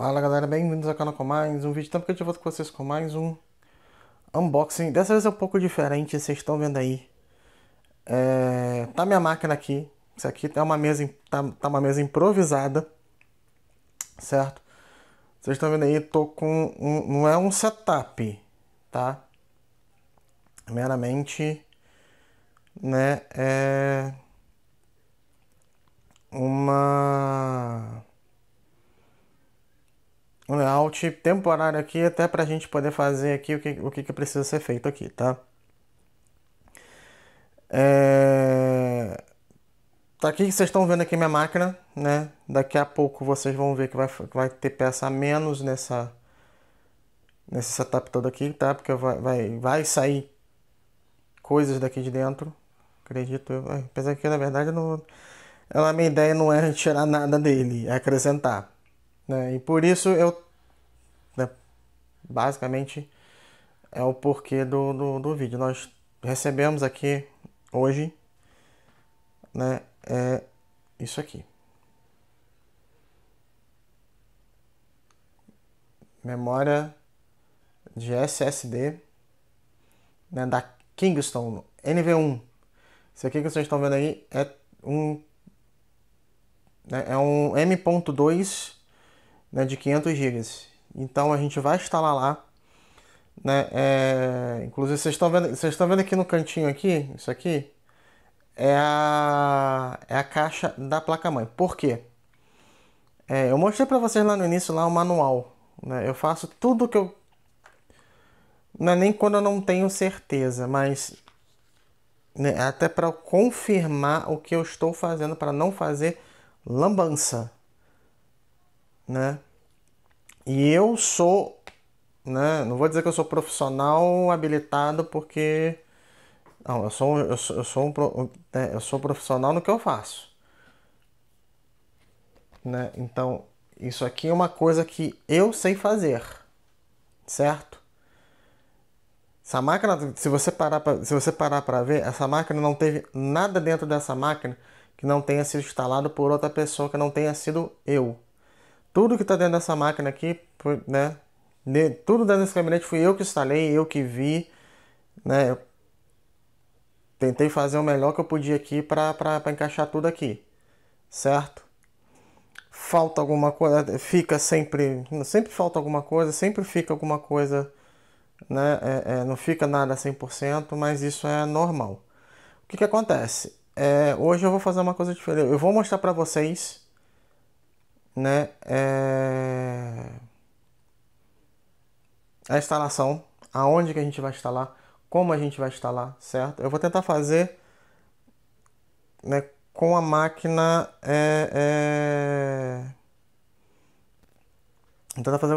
Fala galera, bem-vindos ao canal com mais um vídeo. tanto que eu volto com vocês com mais um unboxing. Dessa vez é um pouco diferente, vocês estão vendo aí. É... Tá minha máquina aqui. Isso aqui é uma mesa, tá, tá uma mesa improvisada, certo? Vocês estão vendo aí, tô com um... não é um setup, tá? Meramente, né? É uma um layout temporário aqui, até para a gente poder fazer aqui o que, o que, que precisa ser feito aqui, tá? É... Tá aqui que vocês estão vendo aqui minha máquina, né? Daqui a pouco vocês vão ver que vai, vai ter peça a menos nessa nesse setup todo aqui, tá? Porque vai, vai, vai sair coisas daqui de dentro, acredito eu. É, apesar que na verdade não, é a minha ideia não é tirar nada dele, é acrescentar. Né? E por isso eu. Né, basicamente é o porquê do, do, do, vídeo. Nós recebemos aqui hoje né, é isso aqui. Memória de SSD né, da Kingston NV1. Isso aqui que vocês estão vendo aí é um, né, é um M.2 né, de 500 GB. Então a gente vai instalar lá. Né, é, inclusive vocês estão vendo, vocês estão vendo aqui no cantinho aqui, isso aqui é a, é a caixa da placa mãe. Por quê? É, eu mostrei para vocês lá no início lá o manual. Né? Eu faço tudo que eu não é nem quando eu não tenho certeza, mas né, até para confirmar o que eu estou fazendo para não fazer lambança né? E eu sou, né? Não vou dizer que eu sou profissional habilitado porque não, eu sou, eu sou, eu sou, um, né, eu sou profissional no que eu faço, né? Então isso aqui é uma coisa que eu sei fazer, certo? Essa máquina, se você parar pra, se você parar para ver, essa máquina não teve nada dentro dessa máquina que não tenha sido instalado por outra pessoa que não tenha sido eu. Tudo que está dentro dessa máquina aqui, né? De, tudo dentro desse gabinete fui eu que instalei, eu que vi, né? Eu tentei fazer o melhor que eu podia aqui para encaixar tudo aqui, certo? Falta alguma coisa, fica sempre, sempre falta alguma coisa, sempre fica alguma coisa, né? É, é, não fica nada 100%, mas isso é normal. O que, que acontece? É, hoje eu vou fazer uma coisa diferente. Eu vou mostrar para vocês né, é... a instalação, aonde que a gente vai instalar, como a gente vai instalar, certo? Eu vou tentar fazer né, com a máquina é, é... Vou tentar fazer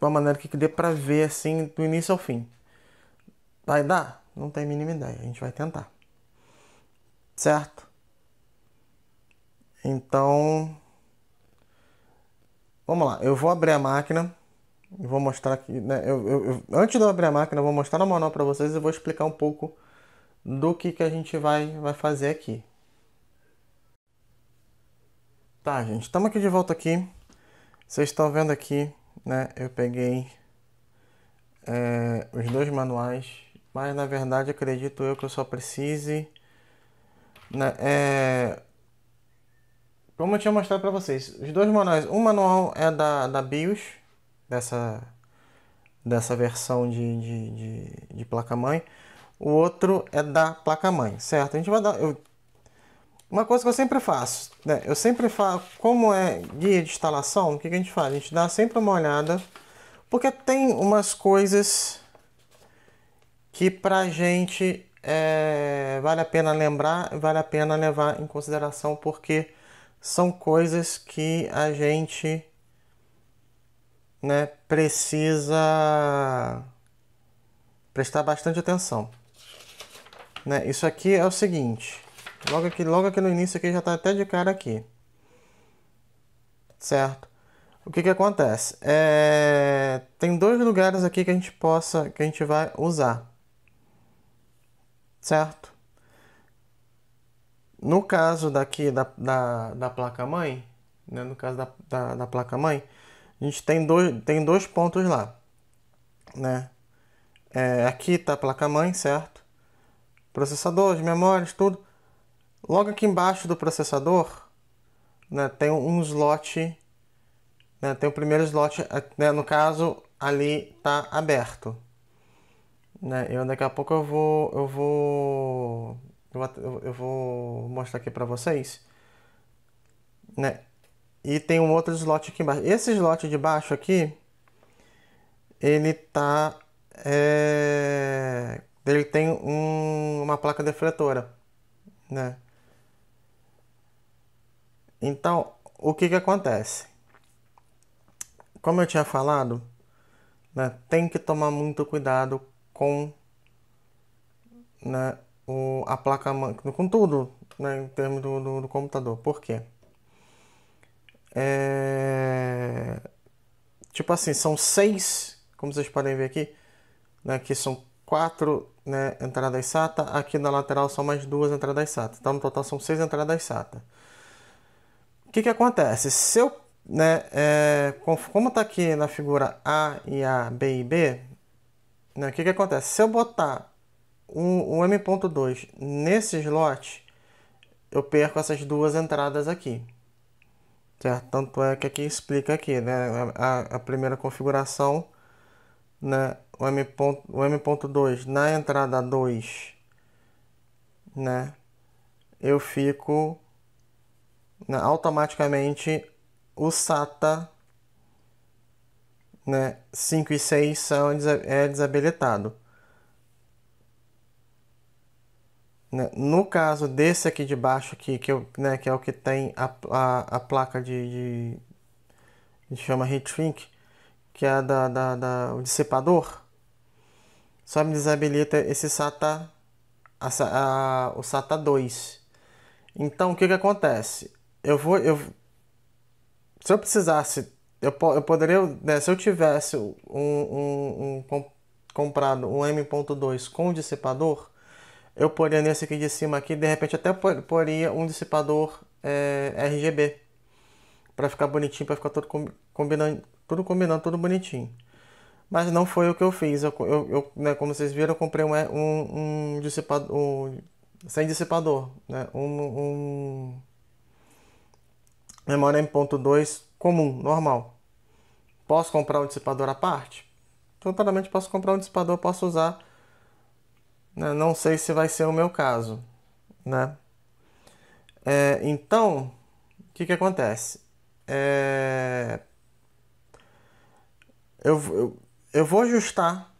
uma maneira que dê para ver assim do início ao fim. Vai dar? Não tem a mínima ideia. A gente vai tentar. Certo? Então, Vamos lá, eu vou abrir a máquina. Vou mostrar aqui, né? Eu, eu, eu, antes de eu abrir a máquina, eu vou mostrar na manual para vocês e vou explicar um pouco do que, que a gente vai, vai fazer aqui. Tá, gente, estamos aqui de volta aqui. Vocês estão vendo aqui, né? Eu peguei é, os dois manuais, mas na verdade acredito eu que eu só precise... Né, é, como eu tinha mostrado para vocês, os dois manuais. Um manual é da, da BIOS, dessa, dessa versão de, de, de, de placa-mãe. O outro é da placa-mãe, certo? A gente vai dar... Eu, uma coisa que eu sempre faço, né? Eu sempre falo, como é guia de instalação, o que, que a gente faz? A gente dá sempre uma olhada, porque tem umas coisas que pra gente é, vale a pena lembrar, vale a pena levar em consideração, porque são coisas que a gente né, precisa prestar bastante atenção. Né? Isso aqui é o seguinte, logo aqui, logo aqui no início aqui já está até de cara aqui, certo? O que que acontece? É... Tem dois lugares aqui que a gente possa, que a gente vai usar, certo? No caso daqui da, da, da placa-mãe, né, no caso da, da, da placa-mãe, a gente tem dois, tem dois pontos lá. Né? É, aqui está a placa-mãe, certo? Processador, memórias, tudo. Logo aqui embaixo do processador, né, tem um slot, né, tem o primeiro slot, é, né, no caso, ali está aberto. Né? Eu daqui a pouco eu vou, eu vou eu, eu vou mostrar aqui para vocês. Né? E tem um outro slot aqui embaixo. Esse slot de baixo aqui, ele tá... É... Ele tem um, uma placa defletora, né? Então, o que que acontece? Como eu tinha falado, né, tem que tomar muito cuidado com né, o, a placa mãe, com tudo, né, em termos do, do, do computador. Por quê? É... Tipo assim, são seis, como vocês podem ver aqui, né, que são quatro né, entradas SATA, aqui na lateral são mais duas entradas SATA. Então, no total são seis entradas SATA. O que, que acontece? Se eu, né, é, como está aqui na figura A e A, B e B, né, o que, que acontece? Se eu botar o, o M.2 nesse slot, eu perco essas duas entradas aqui. Certo? Tanto é que aqui explica aqui, né? A, a primeira configuração, né? O M.2 o M na entrada 2, né? Eu fico né? automaticamente o SATA né? 5 e 6 são é desabilitado. Né? No caso desse aqui de baixo aqui, que, eu, né, que é o que tem a, a, a placa de, de, de chama heat shrink, que é da, da, da, o dissipador, só me desabilita esse SATA, a, a, o SATA 2. Então o que, que acontece? Eu vou. Eu, se eu precisasse, eu, eu poderia. Né, se eu tivesse um, um, um comprado um M.2 com dissipador, eu poria nesse aqui de cima aqui, de repente até poria um dissipador é, eh, RGB para ficar bonitinho, para ficar tudo combinando, tudo combinando, tudo bonitinho. Mas não foi o que eu fiz. Eu, eu, eu né, como vocês viram, eu comprei um, um, um dissipador um, sem dissipador, né, um, memória M.2 comum, normal. Posso comprar um dissipador à parte? Totalmente posso comprar um dissipador, posso usar né? Não sei se vai ser o meu caso, né? É, então, o que, que acontece? É, eu, eu, eu, vou ajustar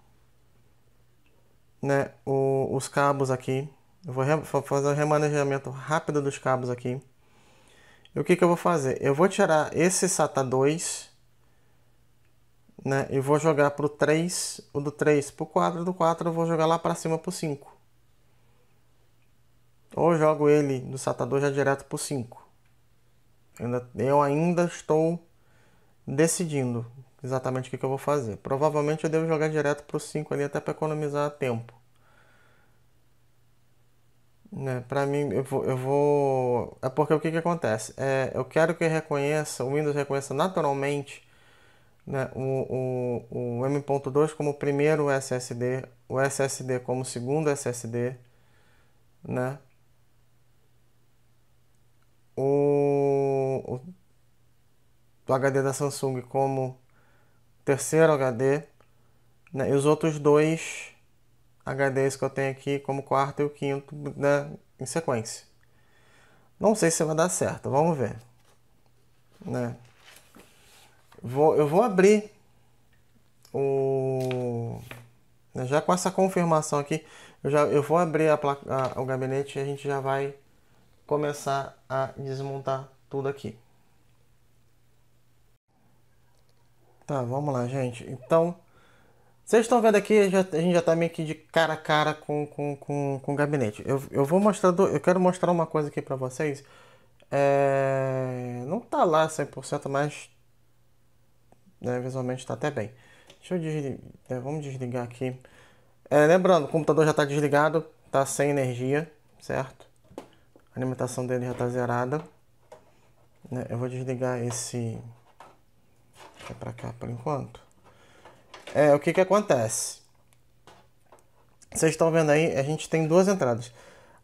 né, o, os cabos aqui. Eu vou, re, fazer um remanejamento rápido dos cabos aqui. E o que, que eu vou fazer? Eu vou tirar esse SATA 2 né? Eu vou jogar para o 3, o do 3 para o 4, do 4 eu vou jogar lá para cima para o 5. Ou jogo ele do satador já direto para o 5. Eu ainda estou decidindo exatamente o que, eu vou fazer. Provavelmente eu devo jogar direto para o 5 ali até para economizar tempo. Né, para mim, eu vou, eu vou. É porque o que, que acontece? É, eu quero que reconheça, o Windows reconheça naturalmente né, o, o, o M.2 como primeiro SSD, o SSD como segundo SSD, né? O, o HD da Samsung como terceiro HD, né? e os outros dois HDs que eu tenho aqui como quarto e o quinto né? em sequência. Não sei se vai dar certo, vamos ver. Né? Vou, eu vou abrir o. Né, já com essa confirmação aqui, eu, já, eu vou abrir a placa, a, o gabinete e a gente já vai começar a desmontar tudo aqui. Tá, vamos lá, gente. Então, vocês estão vendo aqui, já, a gente já está meio que de cara a cara com, com, com, com o gabinete. Eu, eu vou mostrar, eu quero mostrar uma coisa aqui para vocês. É, não tá lá 100%, mas né, visualmente está até bem. Deixa eu desligar, é, vamos desligar aqui. É, lembrando, o computador já está desligado, está sem energia, certo? A alimentação dele já está zerada. Né, eu vou desligar esse... Deixa para cá por enquanto. É, o que que acontece? Vocês estão vendo aí, a gente tem duas entradas.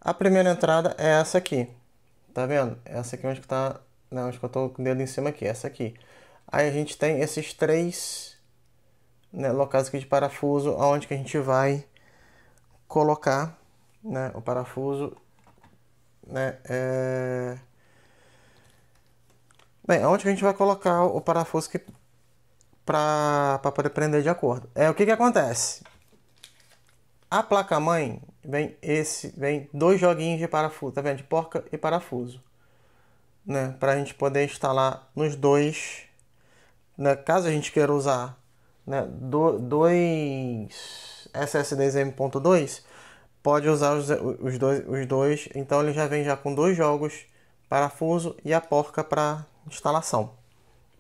A primeira entrada é essa aqui. Tá vendo? Essa aqui é onde que tá. Não, né, acho que eu tô com o dedo em cima aqui. Essa aqui. Aí a gente tem esses três né, locais aqui de parafuso, aonde que a gente vai colocar né, o parafuso. Né, é... Bem, aonde que a gente vai colocar o parafuso que para poder prender de acordo. É o que que acontece? A placa mãe vem esse, vem dois joguinhos de parafuso, tá vendo? De porca e parafuso, né? Para a gente poder instalar nos dois né, caso a gente queira usar né, do, dois SSDs M.2, pode usar os, os, dois, os dois. Então ele já vem já com dois jogos, parafuso e a porca para instalação,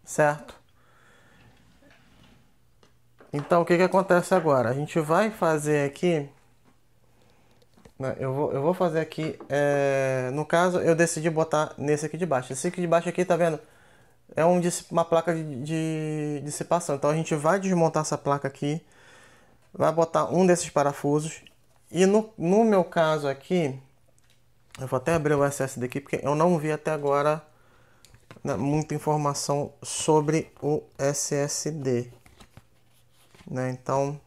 certo? Então o que, que acontece agora? A gente vai fazer aqui né, eu vou, eu vou fazer aqui. É, no caso, eu decidi botar nesse aqui de baixo. Esse aqui de baixo aqui, tá vendo? é um, uma placa de, de dissipação. Então a gente vai desmontar essa placa aqui, vai botar um desses parafusos. E no, no meu caso aqui, eu vou até abrir o SSD aqui, porque eu não vi até agora né, muita informação sobre o SSD. Né, então,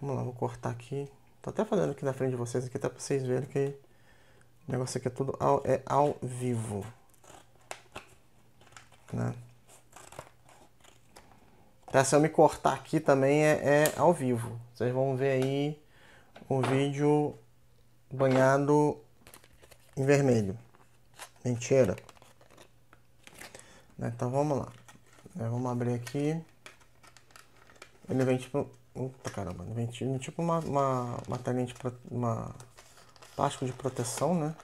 vamos lá, vou cortar aqui. Tô até fazendo aqui na frente de vocês, aqui, até para vocês verem que o negócio aqui é tudo ao, é ao vivo. Né? Tá, se eu me cortar aqui também é, é ao vivo. Vocês vão ver aí o vídeo banhado em vermelho. Mentira. Né, então vamos lá. Né, vamos abrir aqui. Ele vem tipo. Opa, caramba, ele vem tipo uma, uma, uma telinha de uma plástico de proteção, né?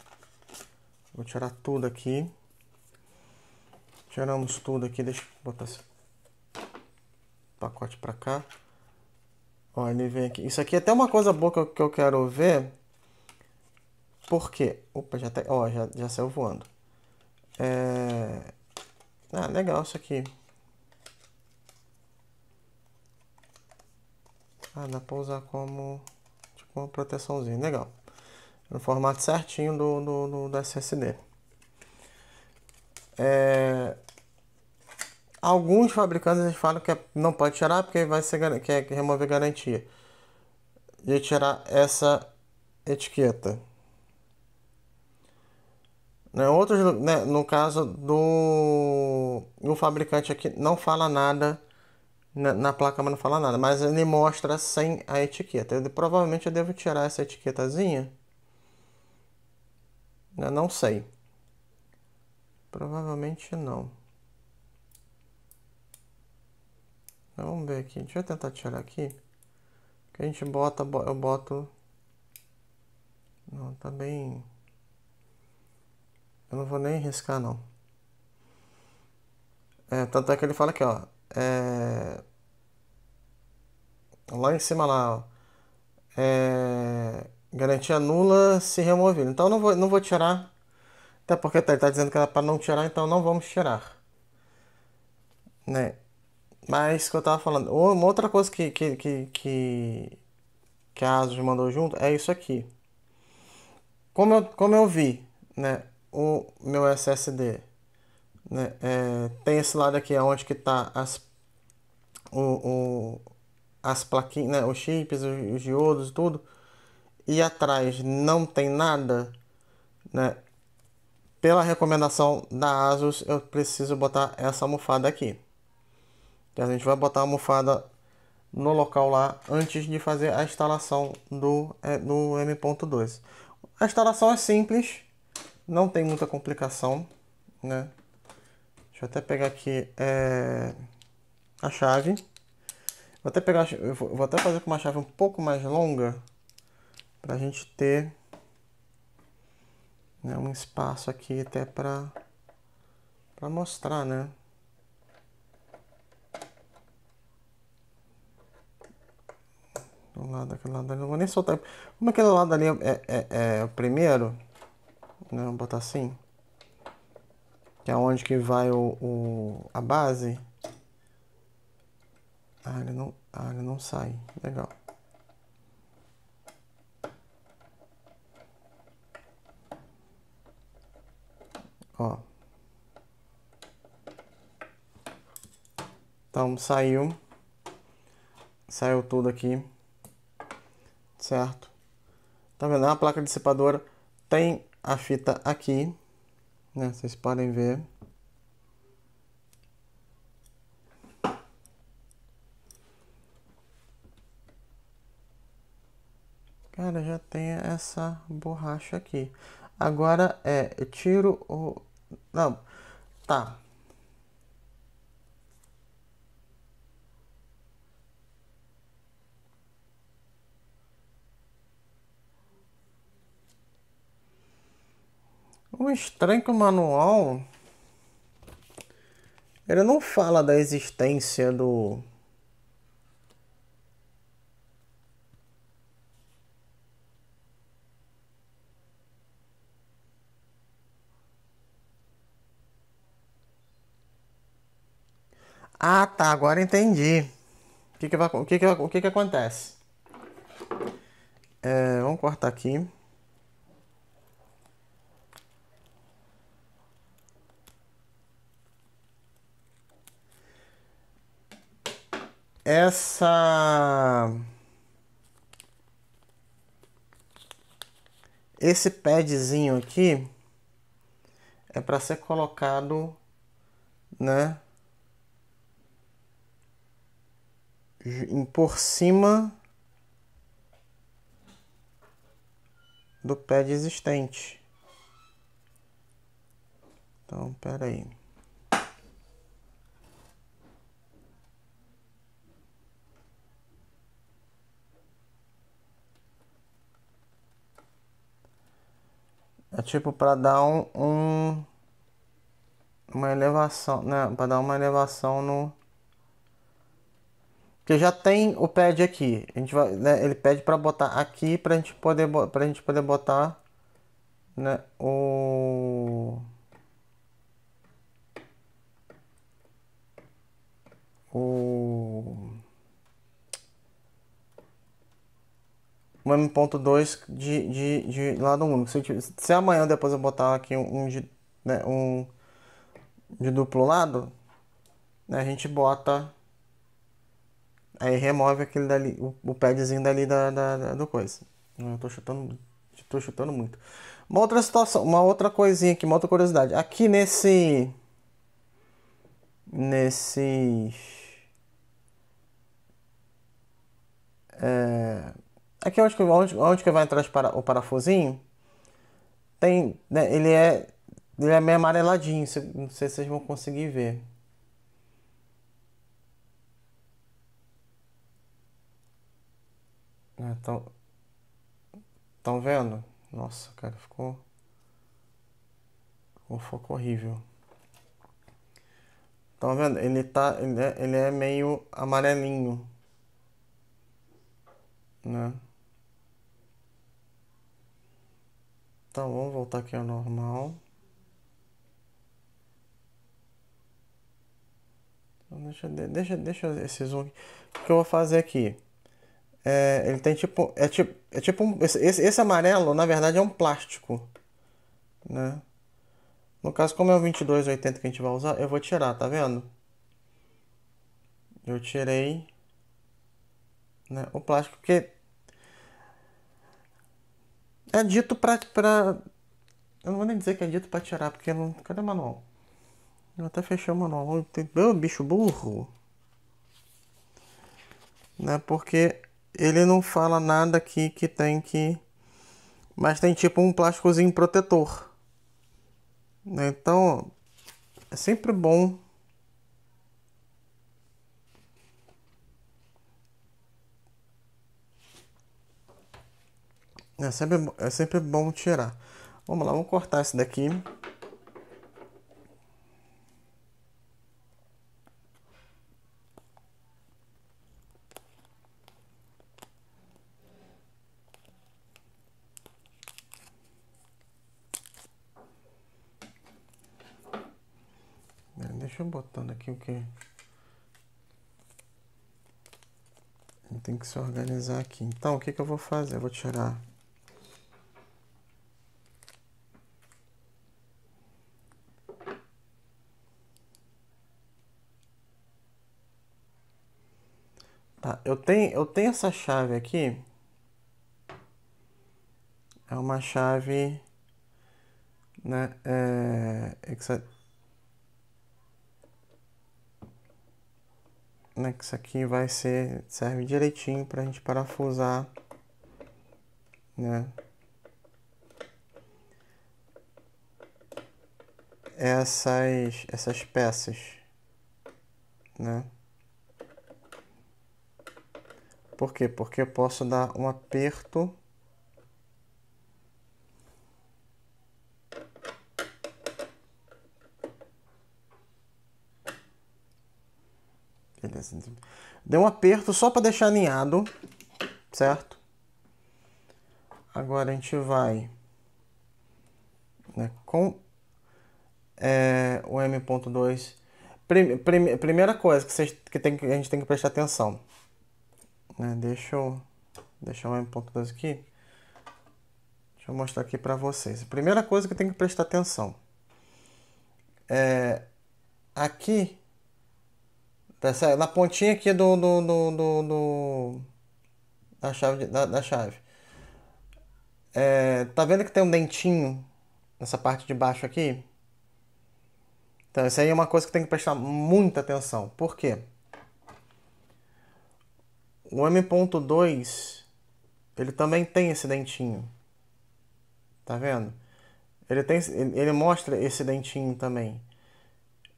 Vou tirar tudo aqui. Tiramos tudo aqui, deixa eu botar esse pacote para cá. Ó, ele vem aqui. Isso aqui é até uma coisa boa que eu, quero ver. porque Opa, já, tá, ó, já, já saiu voando. É... Ah, legal isso aqui. Ah, dá pra usar como tipo uma proteçãozinha. Legal. No formato certinho do, do, do, do SSD. É... Alguns fabricantes falam que é, não pode tirar porque vai ser que é remover garantia. E tirar essa etiqueta. Né, outros, né, no caso do o fabricante aqui não fala nada na, né, na placa, mas não fala nada, mas ele mostra sem a etiqueta. Eu, provavelmente eu devo tirar essa etiquetazinha. Eu né, não sei. Provavelmente não. Então, vamos ver aqui. Deixa eu tentar tirar aqui. Que a gente bota, eu boto... Não, tá bem... Eu não vou nem riscar, não. É, tanto é que ele fala aqui, ó. É... Lá em cima, lá, ó. É... Garantia nula se removido. Então, não vou, não vou tirar. Até porque tá, ele tá dizendo que era para não tirar, então não vamos tirar. Né? Mas que eu tava falando, uma outra coisa que, que, que, que, que a Asus mandou junto é isso aqui. Como eu, como eu vi, né, o meu SSD, né, é, tem esse lado aqui onde que tá as, o, o as plaquinhas, né, os chips, os, os diodos e tudo, e atrás não tem nada, né, pela recomendação da ASUS, eu preciso botar essa almofada aqui. Então a gente vai botar a almofada no local lá antes de fazer a instalação do, é, do M.2. A instalação é simples, não tem muita complicação, né? Deixa eu até pegar aqui é, a chave. Vou até pegar, eu vou até fazer com uma chave um pouco mais longa para a gente ter né, um espaço aqui até para para mostrar, né? Do lado, aquele lado ali. Não vou nem soltar. Como aquele lado ali é, é, é, é o primeiro, né? Vou botar assim. Que é onde que vai o, o a base. Ah, ele não, ah, ele não sai. Legal. Ó. Então saiu. Saiu tudo aqui certo? Tá vendo? É a placa dissipadora tem a fita aqui, né? Vocês podem ver. Cara, já tem essa borracha aqui. Agora é, eu tiro o... Não, tá. Um estranho que o manual ele não fala da existência do Ah, tá, agora entendi. O que que, o que, que, o que, que acontece? É, vamos cortar aqui. essa esse padzinho aqui é para ser colocado, né, por cima do pad existente. Então, pera aí. É tipo para dar um, um, uma elevação, né? Para dar uma elevação no porque já tem o pad aqui. A gente vai, né? ele pede para botar aqui para gente poder a gente poder botar né, o o M.2 de, de, de lado único. Se, se, amanhã depois eu botar aqui um, um de, né, um de duplo lado, né, a gente bota. Aí remove aquele dali, o, o padzinho dali da, da, da, do coisa. Eu tô chutando, tô chutando muito. Uma outra situação, uma outra coisinha aqui, uma outra curiosidade. Aqui nesse. Nesse. É, Aqui onde, onde, onde que vai entrar para, o parafusinho, tem, né, ele, é, ele é meio amareladinho, não sei se vocês vão conseguir ver. Então, né, estão vendo? Nossa, cara, ficou um foco horrível. Estão vendo? Ele tá, ele é, ele é meio amarelinho, né? Então tá vamos voltar aqui ao normal. Então, deixa, deixa, deixa esse zoom. Aqui. O que eu vou fazer aqui? É, ele tem tipo. É tipo, é tipo um, esse, esse amarelo, na verdade, é um plástico. Né? No caso, como é o 2280 que a gente vai usar, eu vou tirar, tá vendo? Eu tirei né, o plástico, porque é dito pra, pra. Eu não vou nem dizer que é dito pra tirar, porque não. Cadê o manual? Eu até fechei o manual. meu bicho burro! Né? Porque ele não fala nada aqui que tem que. Mas tem tipo um plásticozinho protetor. Né? Então, é sempre bom É sempre, é sempre bom tirar. Vamos lá, vamos cortar esse daqui. É, deixa eu botando aqui o que tem que se organizar aqui. Então, o que, que eu vou fazer? Eu vou tirar Tá, eu tenho, eu tenho essa chave aqui. É uma chave, né, é, né, que isso aqui vai ser, serve direitinho para a gente parafusar, né, essas, essas peças, né. Por quê? Porque eu posso dar um aperto Beleza. Deu um aperto só para deixar alinhado, certo? Agora a gente vai né, com é, o M.2. Prime, prime, primeira coisa que, vocês, que, tem, que a gente tem que prestar atenção. Né? Deixa eu deixar um ponto dois aqui. Deixa eu mostrar aqui para vocês. A primeira coisa que tem que prestar atenção é aqui dessa, na pontinha aqui do, do, do, do, do da chave da, da chave. É, tá vendo que tem um dentinho nessa parte de baixo aqui? Então, isso aí é uma coisa que tem que prestar muita atenção. Por quê? O M.2, ele também tem esse dentinho. Tá vendo? Ele, tem, ele mostra esse dentinho também.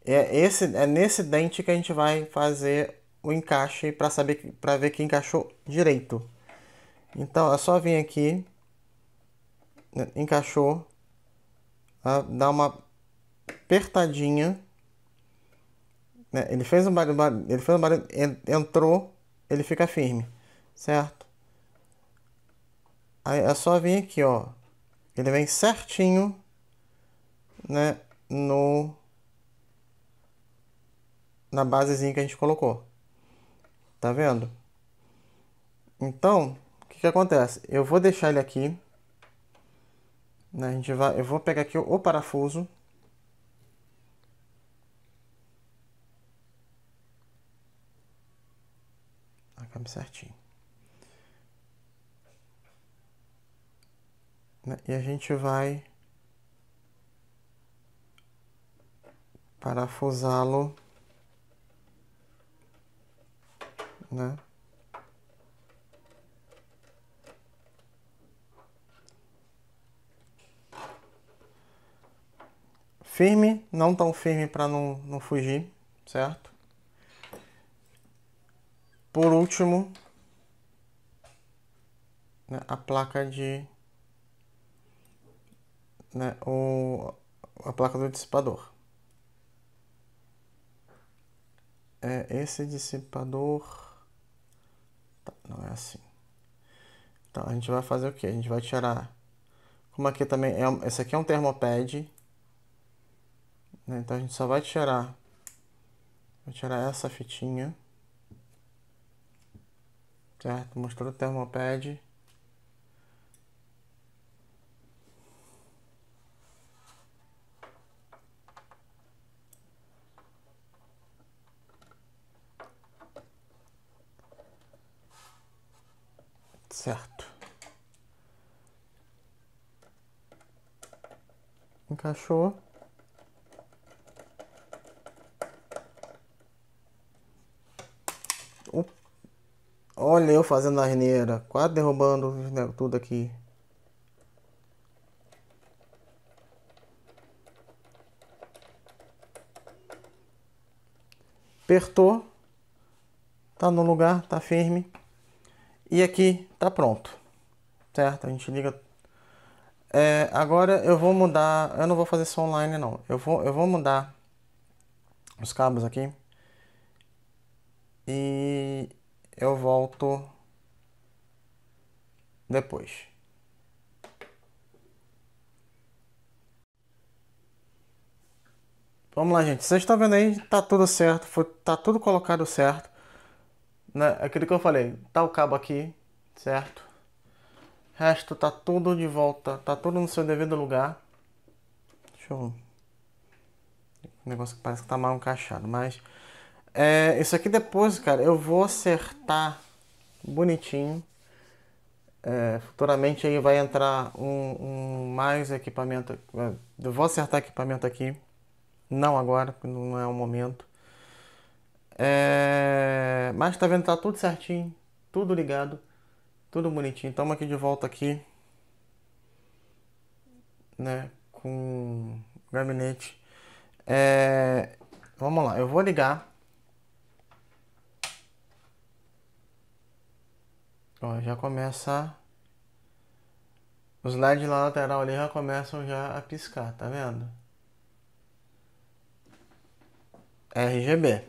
É, esse, é nesse dente que a gente vai fazer o encaixe para saber para ver que encaixou direito. Então é só vir aqui, né, encaixou, tá? dá uma apertadinha. Né? Ele fez um barulho, ele fez um barulho, entrou ele fica firme, certo? Aí é só vir aqui, ó. Ele vem certinho, né, no na basezinha que a gente colocou. Tá vendo? Então, o que, que acontece? Eu vou deixar ele aqui. Né, a gente vai, eu vou pegar aqui o parafuso. Cabe certinho. Né, e a gente vai parafusá-lo, né? Firme, não tão firme para não, não fugir, certo? Por último, né, a placa de. Né, o, a placa do dissipador. É esse dissipador. Tá, não é assim. Então a gente vai fazer o que? A gente vai tirar. Como aqui também é. Esse aqui é um termopad. Né, então a gente só vai tirar. Vou tirar essa fitinha certo? Mostrou o termopad. Certo. Encaixou. Olha eu fazendo asneira. Quase derrubando tudo aqui. Apertou. Tá no lugar, tá firme. E aqui tá pronto. Certo? A gente liga. É, agora eu vou mudar. Eu não vou fazer só online não. Eu vou, eu vou mudar os cabos aqui. E eu volto depois. Vamos lá, gente. Vocês estão vendo aí, tá tudo certo, foi, tá tudo colocado certo. Né? Aquilo que eu falei, tá o cabo aqui, certo? O resto tá tudo de volta, tá tudo no seu devido lugar. Deixa eu... O negócio que parece que tá mal encaixado, mas... É, isso aqui depois, cara, eu vou acertar bonitinho. É, futuramente aí vai entrar um, um mais equipamento. É, eu vou acertar equipamento aqui. Não agora, não é o momento. É... Mas tá vendo, tá tudo certinho, tudo ligado, tudo bonitinho. Estamos aqui de volta aqui, né, com o gabinete. É... Vamos lá, eu vou ligar Ó, já começa. Os LEDs lá lateral ali já começam já a piscar, tá vendo? RGB.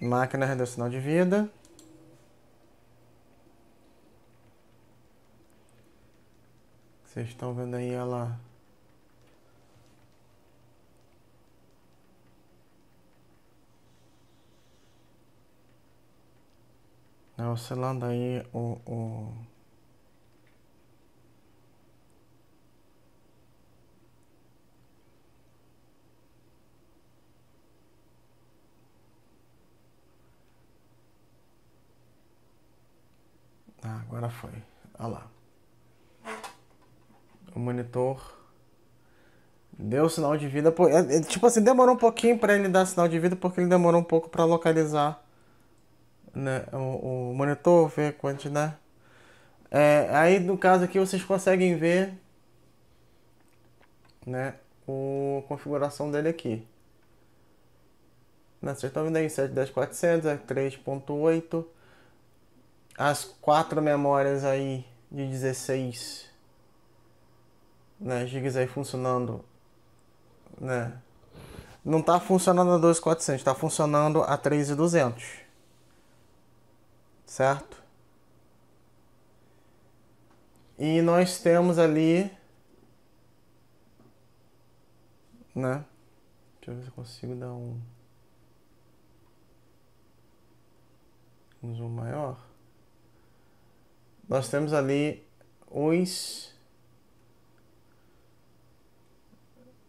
Máquina reduz sinal de vida. Vocês estão vendo aí ela é oscilando aí o, o, Ah, agora foi. Olha lá. O monitor deu sinal de vida. É, é, tipo assim, demorou um pouquinho para ele dar sinal de vida porque ele demorou um pouco para localizar né, o, o, monitor, ver a quantidade. É, aí no caso aqui vocês conseguem ver né, o, a configuração dele aqui. Né, vocês estão vendo aí 710.400, 3.8, é as quatro memórias aí de 16 né, gigas aí funcionando, né? Não está funcionando a 2.400, está funcionando a 3.200 certo? E nós temos ali, né? Deixa eu ver se eu consigo dar um, um zoom maior. Nós temos ali os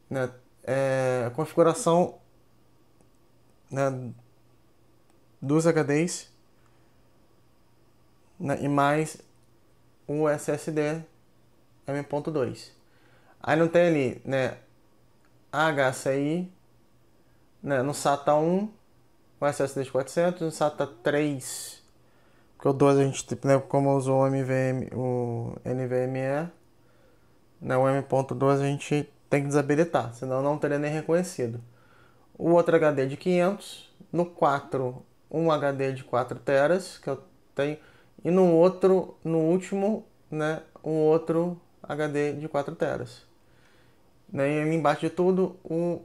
né, é, a configuração né, dos HDs né, e mais o SSD M.2. Aí não tem ali, né, HCI, né, no SATA 1, o SSD de 400, no SATA 3, porque o 2 a gente, né, como usou o MVM, o NVMe, né, o M.2 a gente tem que desabilitar, senão não teria nem reconhecido. O outro HD de 500, no 4, um HD de 4 teras, que eu tenho e no outro, no último, né, um outro HD de 4 teras. Daí né, embaixo de tudo o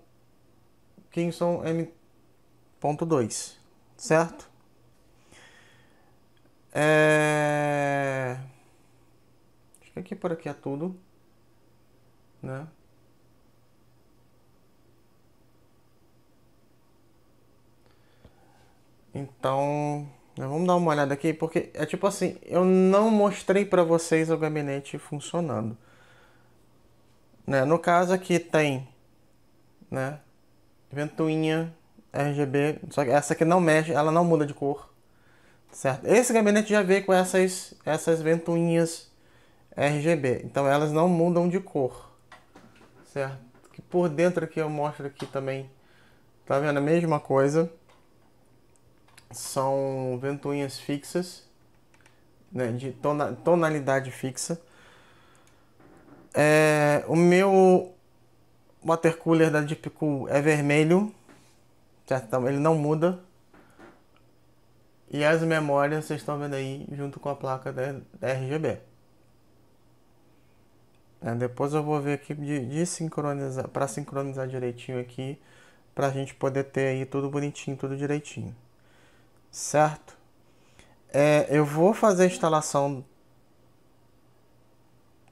Kingston M.2, certo? É... Acho que aqui por aqui é tudo, né? Então, Vamos dar uma olhada aqui, porque é tipo assim, eu não mostrei para vocês o gabinete funcionando. Né? No caso aqui tem, né, ventoinha, RGB, só que essa aqui não mexe, ela não muda de cor, certo? Esse gabinete já veio com essas, essas ventoinhas RGB, então elas não mudam de cor, certo? Que por dentro aqui eu mostro aqui também, tá vendo? A mesma coisa são ventoinhas fixas, né, de tonalidade fixa. É, o meu water cooler da Deep Cool é vermelho, certo? Então, ele não muda. E as memórias vocês estão vendo aí junto com a placa da RGB. É, depois eu vou ver aqui de, de sincronizar, para sincronizar direitinho aqui, para a gente poder ter aí tudo bonitinho, tudo direitinho certo? É, eu vou fazer a instalação.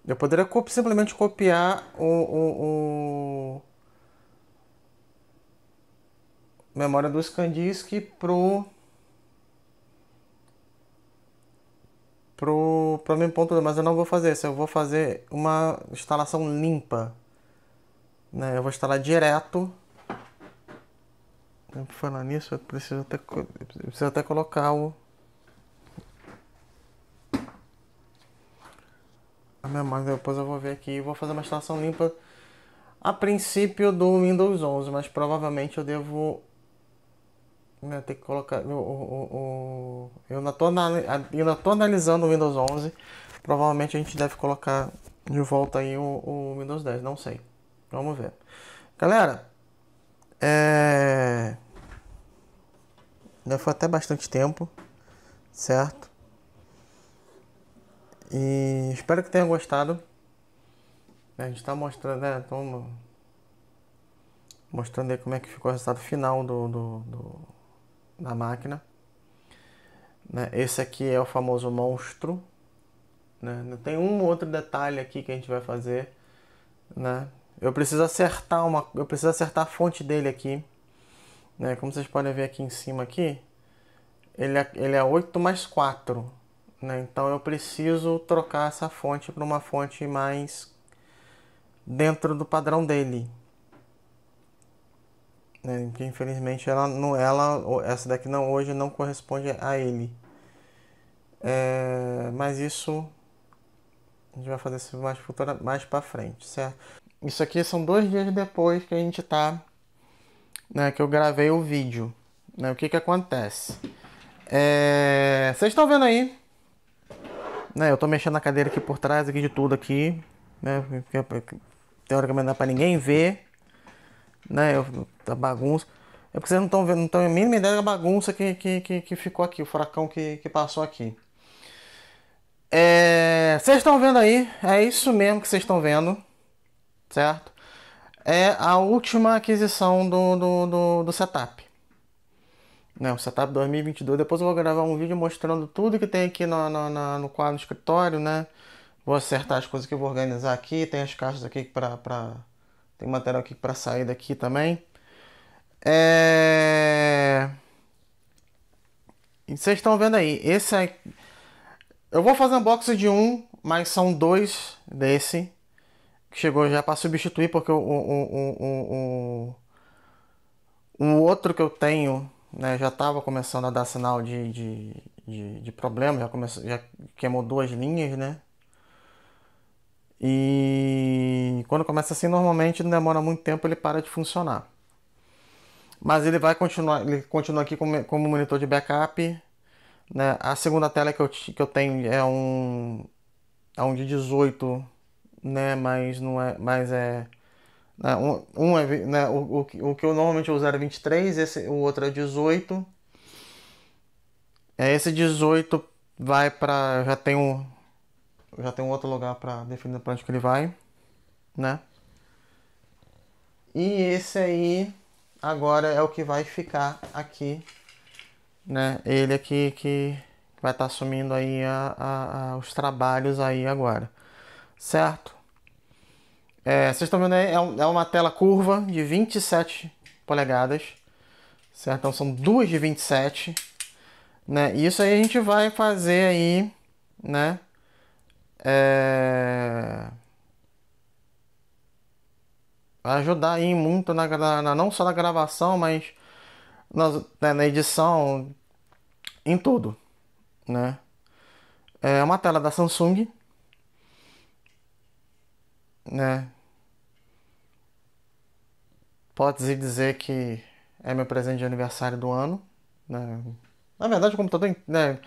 Eu poderia simplesmente copiar o, o, o... memória do ScanDisk pro pro pro meu ponto, mas eu não vou fazer isso. Eu vou fazer uma instalação limpa, né? Eu vou instalar direto então, por falar nisso, eu preciso até, eu preciso até colocar o. A minha máquina, depois eu vou ver aqui vou fazer uma instalação limpa a princípio do Windows 11, mas provavelmente eu devo né, ter que colocar. O, o, o, eu ainda estou analisando, analisando o Windows 11. Provavelmente a gente deve colocar de volta aí o, o Windows 10, não sei. Vamos ver. Galera, é... Já foi até bastante tempo, certo? E espero que tenham gostado. A gente está mostrando, né? Então, mostrando aí como é que ficou o resultado final do, do, do, da máquina. Né? Esse aqui é o famoso monstro. Né? Tem um outro detalhe aqui que a gente vai fazer. Né? Eu preciso acertar uma, eu preciso acertar a fonte dele aqui. Né? Como vocês podem ver aqui em cima aqui, ele é, ele é 8 mais 4. Né? Então eu preciso trocar essa fonte para uma fonte mais dentro do padrão dele. Né? Porque infelizmente ela não, ela, essa daqui não hoje não corresponde a ele. É, mas isso a gente vai fazer isso mais, futura, mais para frente, certo? Isso aqui são dois dias depois que a gente está né, que eu gravei o vídeo. Né, o que que acontece? É, vocês estão vendo aí? Né, eu estou mexendo na cadeira aqui por trás aqui de tudo aqui, né? Teoricamente não é para ninguém ver, né? Eu, a bagunça. É porque vocês não estão vendo, não tem a mínima ideia da bagunça que, que, que, que, ficou aqui, o furacão que, que passou aqui. É, vocês estão vendo aí? É isso mesmo que vocês estão vendo, certo? é a última aquisição do, do, do, do setup. Né, o setup 2022. Depois eu vou gravar um vídeo mostrando tudo que tem aqui no, no, no, no quadro do escritório, né? Vou acertar as coisas que eu vou organizar aqui. Tem as caixas aqui para pra... Tem material aqui para sair daqui também. É... E vocês estão vendo aí. Esse é... Eu vou fazer um boxe de um, mas são dois desse que chegou já para substituir, porque o, o, o, o, outro que eu tenho né, já estava começando a dar sinal de, de, de, de problema, já, começou, já queimou duas linhas, né? E quando começa assim, normalmente não demora muito tempo, ele para de funcionar. Mas ele vai continuar, ele continua aqui como, como monitor de backup. Né? A segunda tela que eu, que eu tenho é um, é um de 18 né? Mas não é. Mas é. Né, um, um é né? o, o, o que eu normalmente uso era 23, esse, o outro é 18. É, esse 18 vai para já tem um já tem um outro lugar para definir para onde que ele vai, né? E esse aí agora é o que vai ficar aqui, né? Ele aqui é que vai estar tá assumindo aí a, a, a, os trabalhos aí agora, certo? É, vocês estão vendo aí, é, é uma tela curva de 27 polegadas, certo? Então são duas de 27, né? E isso aí a gente vai fazer aí, né? É... Vai ajudar aí muito na, na, não só na gravação, mas na, né, na edição, em tudo, né? É uma tela da Samsung, né? Pode-se dizer que é meu presente de aniversário do ano. Né? Na verdade, como também né?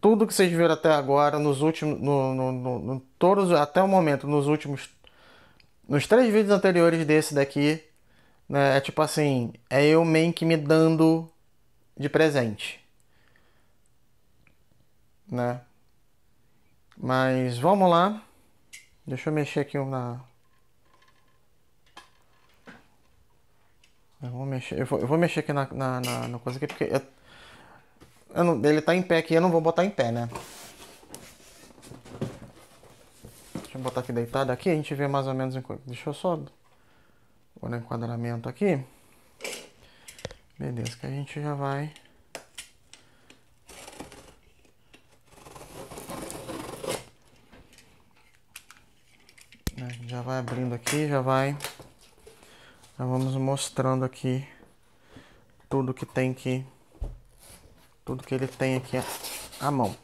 tudo que vocês viram até agora, nos últimos, no, no, no, no, todos até o momento, nos últimos, nos três vídeos anteriores desse daqui, né? é tipo assim, é eu meio que me dando de presente, né? Mas vamos lá, deixa eu mexer aqui na Eu vou mexer, eu vou, eu vou mexer aqui na, na, na, na coisa aqui, porque eu, eu não, ele tá em pé aqui, eu não vou botar em pé, né? Deixa eu botar aqui deitado aqui, a gente vê mais ou menos... Deixa eu só... o enquadramento aqui. Beleza, que a gente já vai... Já vai abrindo aqui, já vai... Já vamos mostrando aqui tudo que tem que tudo que ele tem aqui à mão.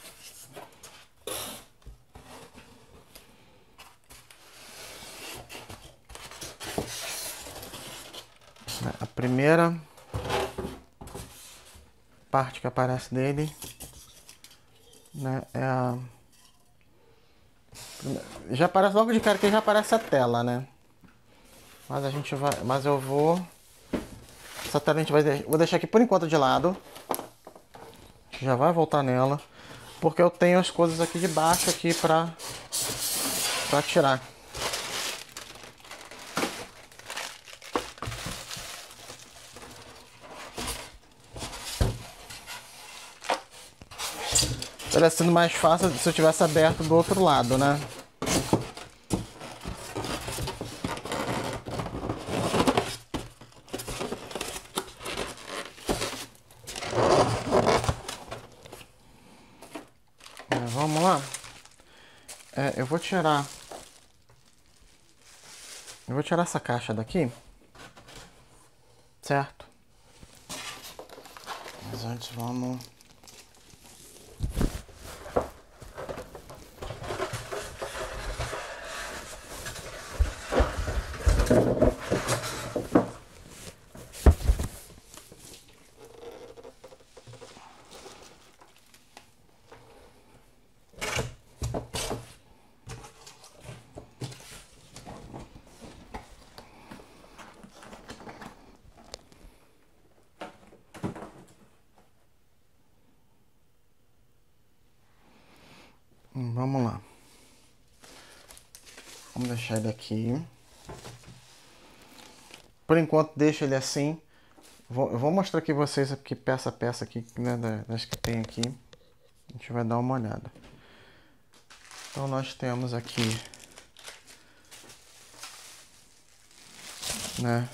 A primeira parte que aparece dele né, é a... Já aparece logo de cara que já aparece a tela, né? Mas a gente vai. Mas eu vou. Essa tela a gente vai. Vou deixar aqui por enquanto de lado. Já vai voltar nela. Porque eu tenho as coisas aqui de baixo aqui pra, pra tirar. Estaria é sendo mais fácil se eu tivesse aberto do outro lado, né? eu vou tirar... Eu vou tirar essa caixa daqui. Certo? Mas antes vamos... deixar ele aqui. Por enquanto, deixa ele assim. Vou, eu vou mostrar aqui vocês aqui, peça a peça aqui, né, das que tem aqui. A gente vai dar uma olhada. Então, nós temos aqui... Né?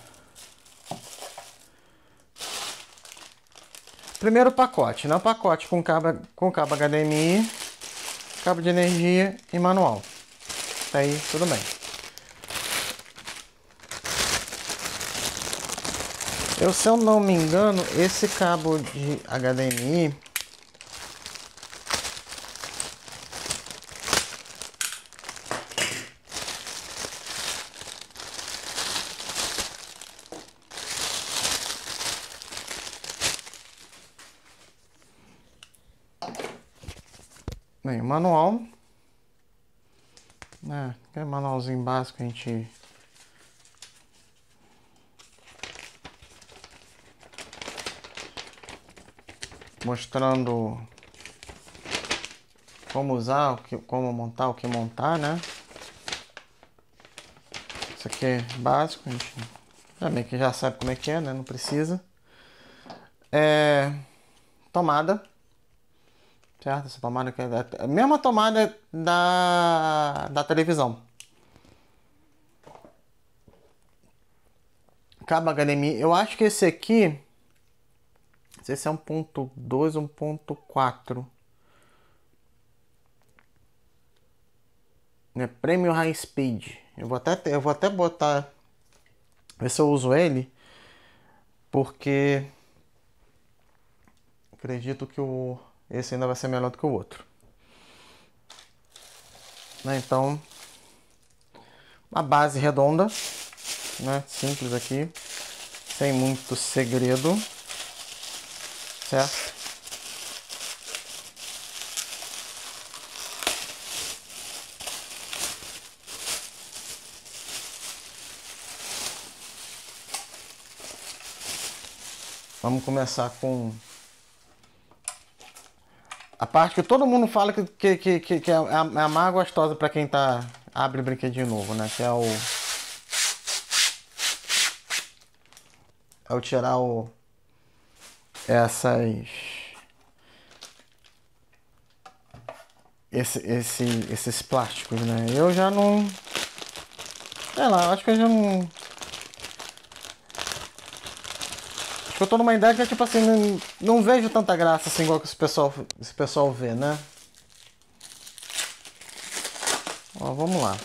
Primeiro pacote, né? O pacote com cabo, com cabo HDMI, cabo de energia e manual. Tá aí, tudo bem. Eu, se eu não me engano, esse cabo de HDMI Bem, manual. É, aquele manualzinho básico a gente mostrando como usar, como montar, o que montar, né? Isso aqui é básico, a gente já meio que já sabe como é que é, né? Não precisa. É, tomada, certo? Essa tomada que é a mesma tomada da, da televisão. Cabo HDMI. Eu acho que esse aqui não sei se é 1.2, 1.4. Né? Premium High Speed. Eu vou até, eu vou até botar. Ver se eu uso ele. Porque. Acredito que o, esse ainda vai ser melhor do que o outro. Né? Então. Uma base redonda. Né? Simples aqui. Sem muito segredo certo? Vamos começar com a parte que todo mundo fala que, que, que, que é a, é a mais gostosa para quem tá abre brinquedinho novo, né? Que é o é o tirar o essas esse, esse, esses plásticos, né? Eu já não. Sei lá, acho que eu já não. Acho que eu tô numa idade que é tipo assim, não, não vejo tanta graça assim igual que esse pessoal, esse pessoal vê, né? Ó, vamos lá.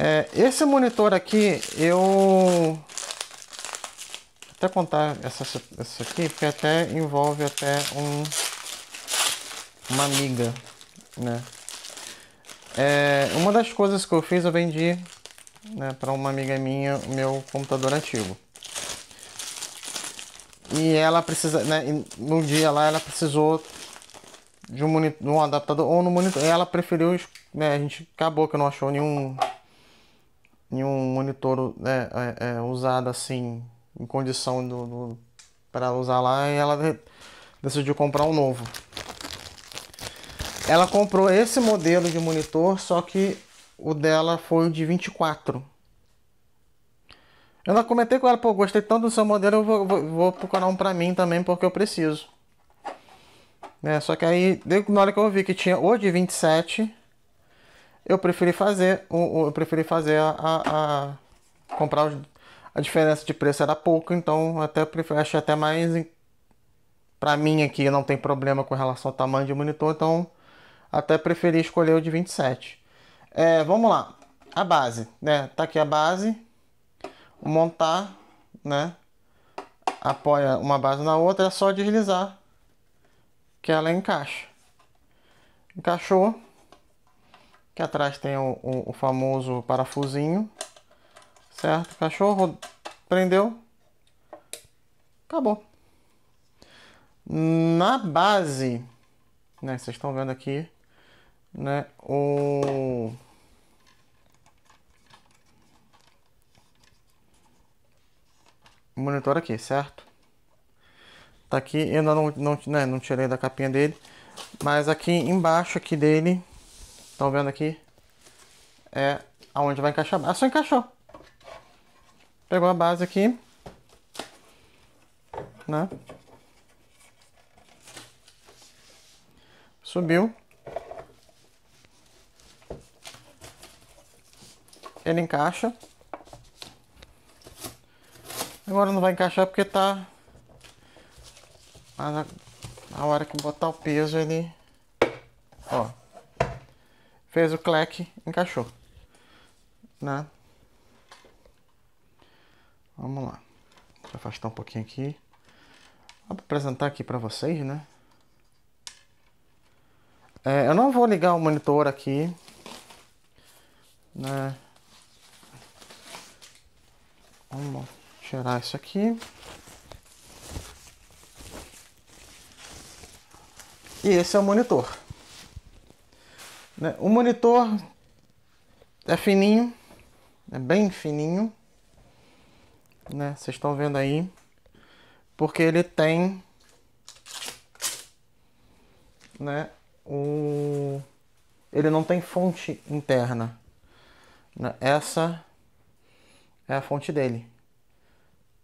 É, esse monitor aqui, eu até contar essa, essa aqui, porque até envolve até um, uma amiga, né? É, uma das coisas que eu fiz, eu vendi né, para uma amiga minha o meu computador antigo. E ela precisa, né, no dia lá ela precisou de um, monitor, um adaptador ou no monitor. Ela preferiu, né, a gente acabou que não achou nenhum nenhum monitor né, é, é, usado assim em condição do, do para usar lá e ela decidiu comprar um novo. Ela comprou esse modelo de monitor, só que o dela foi o de 24. Eu ainda comentei com ela, pô, gostei tanto do seu modelo, eu vou, vou, vou procurar um pra mim também, porque eu preciso. É, só que aí, na hora que eu vi que tinha o de 27, eu preferi fazer, eu preferi fazer a, a, a comprar os a diferença de preço era pouca, então até prefiro, achei até mais para mim aqui não tem problema com relação ao tamanho de monitor, então até preferi escolher o de 27. É, vamos lá, a base, né? Tá aqui a base, montar, né? Apoia uma base na outra, é só deslizar que ela encaixa. Encaixou. Que atrás tem o, o, o famoso parafusinho certo? Cachorro prendeu, acabou. Na base, né, vocês estão vendo aqui, né, o... monitor aqui, certo? Tá aqui, eu ainda não, não, né, não tirei da capinha dele, mas aqui embaixo aqui dele, estão vendo aqui, é aonde vai encaixar, ah, só encaixou. Pegou a base aqui, né? Subiu. Ele encaixa. Agora não vai encaixar porque tá... Mas a, a hora que botar o peso ele... Ó. Fez o cleque, encaixou. Né? Vamos lá. afastar um pouquinho aqui. Vou apresentar aqui para vocês, né? É, eu não vou ligar o monitor aqui. Né? Vamos tirar isso aqui. E esse é o monitor. Né? O monitor é fininho, é bem fininho né? Vocês estão vendo aí. Porque ele tem, né? O... Ele não tem fonte interna. Né? Essa é a fonte dele.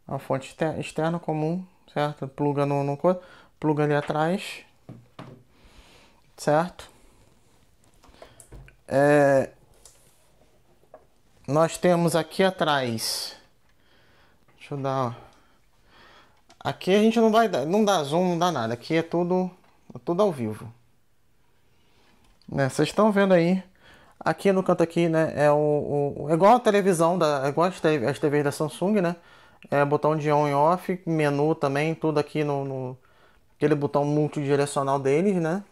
A fonte externa comum, certo? Pluga no, no pluga ali atrás, certo? É, nós temos aqui atrás Deixa eu dar. Aqui a gente não vai não dá zoom, não dá nada. Aqui é tudo, é tudo ao vivo. Né? Vocês estão vendo aí? Aqui no canto aqui, né? É o, o é igual a televisão da, é igual as, as TVs da Samsung, né? É botão de on e off, menu também, tudo aqui no, no aquele botão multidirecional deles, né?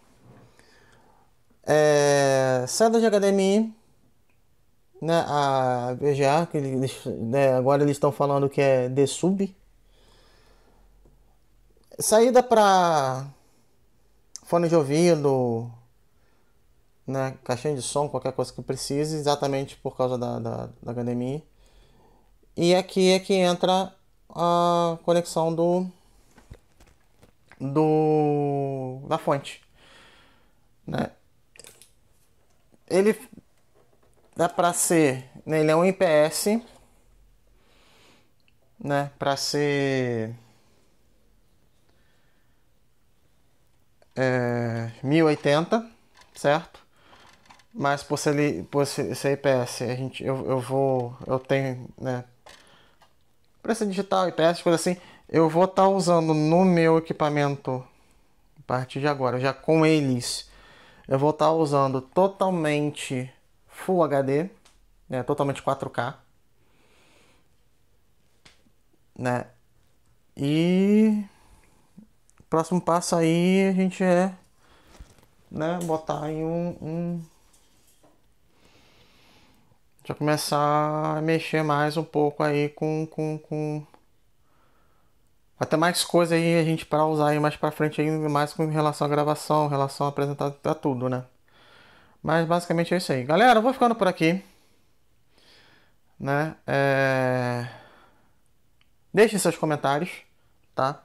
É, saída de HDMI, né, a VGA, que eles, né, agora eles estão falando que é de sub. Saída para fone de ouvido, né, caixinha de som, qualquer coisa que precise, exatamente por causa da, da, da HDMI. E aqui é que entra a conexão do, do da fonte, né? Ele dá para ser, né, ele é um IPS, né, para ser é, 1080, certo? Mas por ser, por ser IPS, a gente, eu, eu vou, eu tenho, né, preço digital, IPS, coisa assim, eu vou estar tá usando no meu equipamento a partir de agora, já com eles, eu vou estar tá usando totalmente Full HD, né, totalmente 4K. Né? E próximo passo aí a gente é né, botar em um, um já começar a mexer mais um pouco aí com com, com... até mais coisa aí a gente para usar aí mais para frente aí mais com relação à gravação, relação a apresentar tudo, né? Mas basicamente é isso aí. Galera, eu vou ficando por aqui. Né? É... Deixem seus comentários, tá?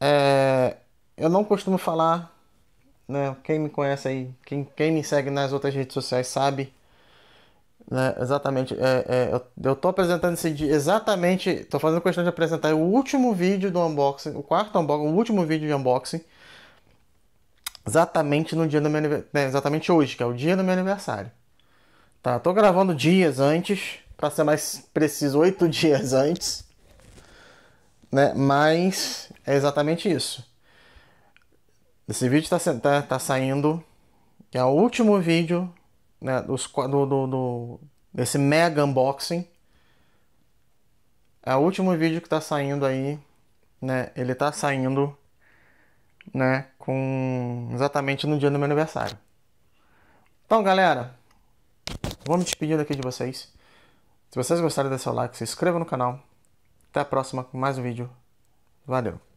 É... Eu não costumo falar, né? Quem me conhece aí, quem, quem me segue nas outras redes sociais sabe né? Exatamente. É, é, eu, eu tô apresentando esse dia exatamente. Tô fazendo questão de apresentar o último vídeo do unboxing, o quarto unboxing, o último vídeo de unboxing exatamente no dia do meu né, exatamente hoje, que é o dia do meu aniversário. Tá, tô gravando dias antes, para ser mais preciso, oito dias antes, né? Mas é exatamente isso. Esse vídeo tá, tá, tá saindo, é o último vídeo né, dos, do, do, do, desse mega unboxing. É o último vídeo que tá saindo aí, né? Ele tá saindo, né? com exatamente no dia do meu aniversário. Então, galera, vou me despedir daqui de vocês. Se vocês gostaram, dê seu like, se inscreva no canal. Até a próxima com mais um vídeo. Valeu!